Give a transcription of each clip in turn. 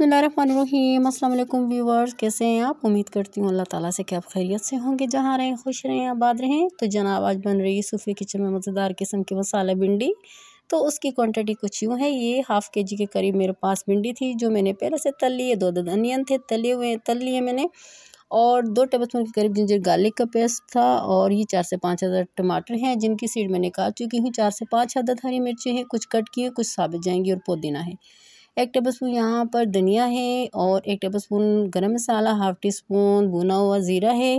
बिसमीम अल्लाम व्यूवर्स कैसे हैं आप उम्मीद करती हूँ अल्लाह ताला से कि आप खैरियत से होंगे जहाँ रहें खुश रहें आबाद रहें तो जनाब आज बन रही है सूफी किचन में मज़ेदार किस्म की मसाला भिंडी तो उसकी क्वांटिटी कुछ यूँ है ये हाफ़ के जी के करीब मेरे पास भिंडी थी जो मैंने पहले से तल लिए दो दद अनियन थे तले हुए तल लिए मैंने और दो टेबल स्पून के करीब जिंजर गार्लिक का पेस्ट था और ये चार से पाँच हज़ार टमाटर हैं जिनकी सीड मैंने काट चुकी हूँ चार से पाँच हद हरी मिर्चें हैं कुछ कट की हैं कुछ साबित जाएंगी और पुदीना है एक टेबल स्पून यहाँ पर धनिया है और एक टेबल स्पून गर्म मसाला हाफ़ टी स्पून भुना हुआ ज़ीरा है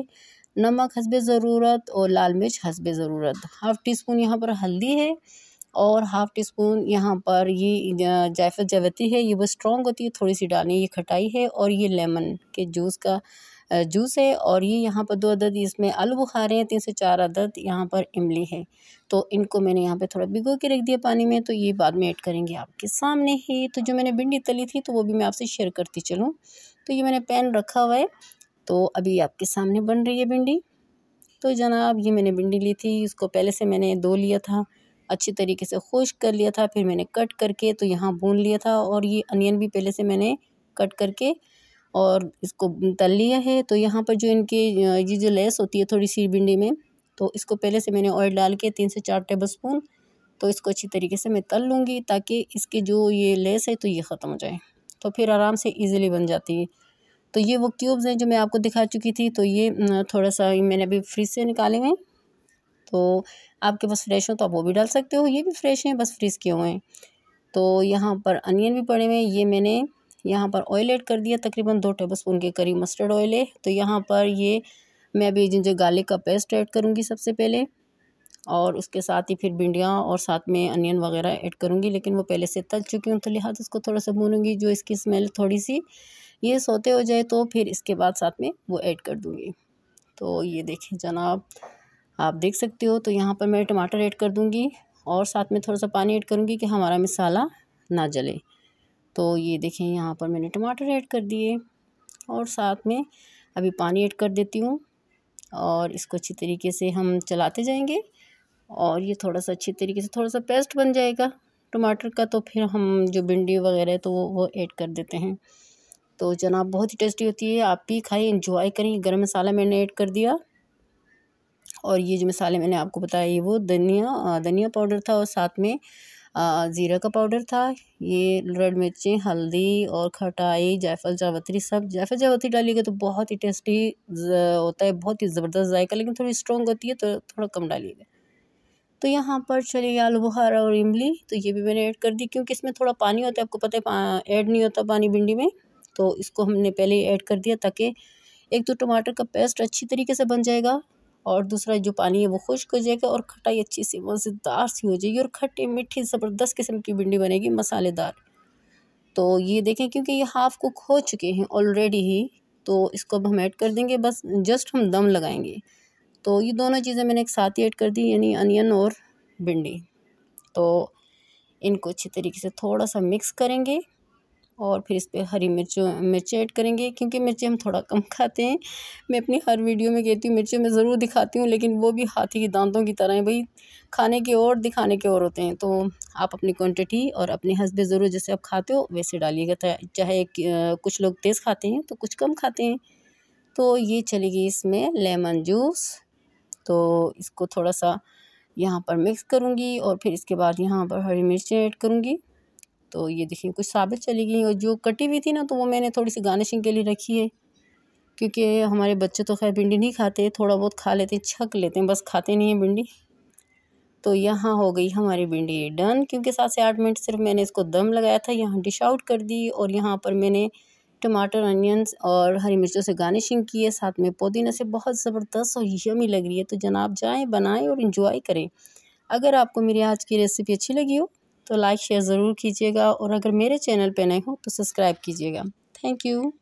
नमक हसब ज़रूरत और लाल मिर्च हसब ज़रूरत हाफ़ टी स्पून यहाँ पर हल्दी है और हाफ़ टी स्पून यहाँ पर ये जायफल जवती है ये बस स्ट्रॉन्ग होती है थोड़ी सी डालें ये खटाई है और ये लेमन के जूस का जूस है और ये यहाँ पर दो अदद इसमें आलू बुखारे हैं तीन से चार अदद यहाँ पर इमली है तो इनको मैंने यहाँ पे थोड़ा भिगो के रख दिया पानी में तो ये बाद में ऐड करेंगे आपके सामने ही तो जो मैंने भिंडी तली थी तो वो भी मैं आपसे शेयर करती चलूँ तो ये मैंने पैन रखा हुआ है तो अभी आपके सामने बन रही है भिंडी तो जनाब ये मैंने भिंडी ली थी इसको पहले से मैंने दो लिया था अच्छी तरीके से खुश कर लिया था फिर मैंने कट करके तो यहाँ भून लिया था और ये अनियन भी पहले से मैंने कट करके और इसको तल लिया है तो यहाँ पर जो इनके ये जो लेस होती है थोड़ी सी भिंडी में तो इसको पहले से मैंने ऑयल डाल के तीन से चार टेबल स्पून तो इसको अच्छी तरीके से मैं तल लूँगी ताकि इसके जो ये लेस है तो ये ख़त्म हो जाए तो फिर आराम से ईज़िली बन जाती है तो ये वो क्यूब्स हैं जो मैं आपको दिखा चुकी थी तो ये थोड़ा सा मैंने अभी फ्रिज से निकाले हुए हैं तो आपके पास फ्रेश हो तो आप वो भी डाल सकते हो ये भी फ्रेश हैं बस फ्रिज किए हुए हैं तो यहाँ पर अनियन भी पड़े हुए हैं ये मैंने यहाँ पर ऑयल ऐड कर दिया तकरीबन दो टेबल स्पून के करीब मस्टर्ड ऑयल है तो यहाँ पर ये मैं अभी जिंजर गार्लिक का पेस्ट ऐड करूँगी सबसे पहले और उसके साथ ही फिर भिंडियाँ और साथ में अनियन वगैरह ऐड करूँगी लेकिन वो पहले से तल चुकी हूँ तो लिहाज उसको थोड़ा सा भूनूंगी जो इसकी स्मेल थोड़ी सी ये सोते हो जाए तो फिर इसके बाद साथ में वो ऐड कर दूँगी तो ये देखें जनाब आप देख सकते हो तो यहाँ पर मैं टमाटर ऐड कर दूँगी और साथ में थोड़ा सा पानी ऐड करूँगी कि हमारा मसाला ना जले तो ये देखें यहाँ पर मैंने टमाटर ऐड कर दिए और साथ में अभी पानी ऐड कर देती हूँ और इसको अच्छी तरीके से हम चलाते जाएंगे और ये थोड़ा सा अच्छी तरीके से थोड़ा सा पेस्ट बन जाएगा टमाटर का तो फिर हम जो भिंडी वगैरह तो वो वो ऐड कर देते हैं तो जनाब बहुत ही टेस्टी होती है आप भी खाएँ इंजॉय करें गर्म मसाला मैंने ऐड कर दिया और ये जो मसाले मैंने आपको बताया ये वो धनिया धनिया पाउडर था और साथ में ज़ीरा का पाउडर था ये रेड मिर्ची हल्दी और खटाई जायफल जावत्री सब जायफल जावत्री डालिएगा तो बहुत ही टेस्टी होता है बहुत ही ज़बरदस्त जायका लेकिन थोड़ी स्ट्रॉन्ग होती है तो थोड़ा कम डालिएगा तो यहाँ पर चलिए आलू बुखारा और इमली तो ये भी मैंने ऐड कर दी क्योंकि इसमें थोड़ा पानी होता है आपको पता है ऐड नहीं होता पानी भिंडी में तो इसको हमने पहले ही ऐड कर दिया ताकि एक तो टमाटर का पेस्ट अच्छी तरीके से बन जाएगा और दूसरा जो पानी है वो खुश्क हो जाएगा और खटाई अच्छी सी मज़ेदार सी हो जाएगी और खट्टी मीठी ज़बरदस्त किस्म की भिंडी बनेगी मसालेदार तो ये देखें क्योंकि ये हाफ़ कुक हो चुके हैं ऑलरेडी ही तो इसको अब हम ऐड कर देंगे बस जस्ट हम दम लगाएंगे तो ये दोनों चीज़ें मैंने एक साथ ही ऐड कर दी यानी अनियन और भिंडी तो इनको अच्छी तरीके से थोड़ा सा मिक्स करेंगे और फिर इस पर हरी मिर्च मिर्ची ऐड करेंगे क्योंकि मिर्ची हम थोड़ा कम खाते हैं मैं अपनी हर वीडियो में कहती हूँ मिर्ची मैं ज़रूर दिखाती हूँ लेकिन वो भी हाथी के दांतों की तरह है भाई खाने के और दिखाने के और होते हैं तो आप अपनी क्वांटिटी और अपने हंसबे ज़रूर जैसे आप खाते हो वैसे डालिएगा चाहे कुछ लोग तेज़ खाते हैं तो कुछ कम खाते हैं तो ये चलेगी इसमें लेमन जूस तो इसको थोड़ा सा यहाँ पर मिक्स करूँगी और फिर इसके बाद यहाँ पर हरी मिर्चें ऐड करूँगी तो ये देखिए कुछ साबित चली गई और जो कटी हुई थी ना तो वो मैंने थोड़ी सी गार्निशिंग के लिए रखी है क्योंकि हमारे बच्चे तो खैर भिंडी नहीं खाते थोड़ा बहुत खा लेते हैं छक लेते हैं बस खाते नहीं हैं भिंडी तो यहाँ हो गई हमारी भिंडी डन क्योंकि सात से आठ मिनट सिर्फ मैंने इसको दम लगाया था यहाँ डिश आउट कर दी और यहाँ पर मैंने टमाटर अनियंस और हरी मिर्चों से गार्निशिंग की है साथ में पुदीना से बहुत ज़बरदस्त और यमी लग रही है तो जनाब जाएँ बनाएँ और इन्जॉय करें अगर आपको मेरी आज की रेसिपी अच्छी लगी हो तो लाइक शेयर ज़रूर कीजिएगा और अगर मेरे चैनल पे नए हो तो सब्सक्राइब कीजिएगा थैंक यू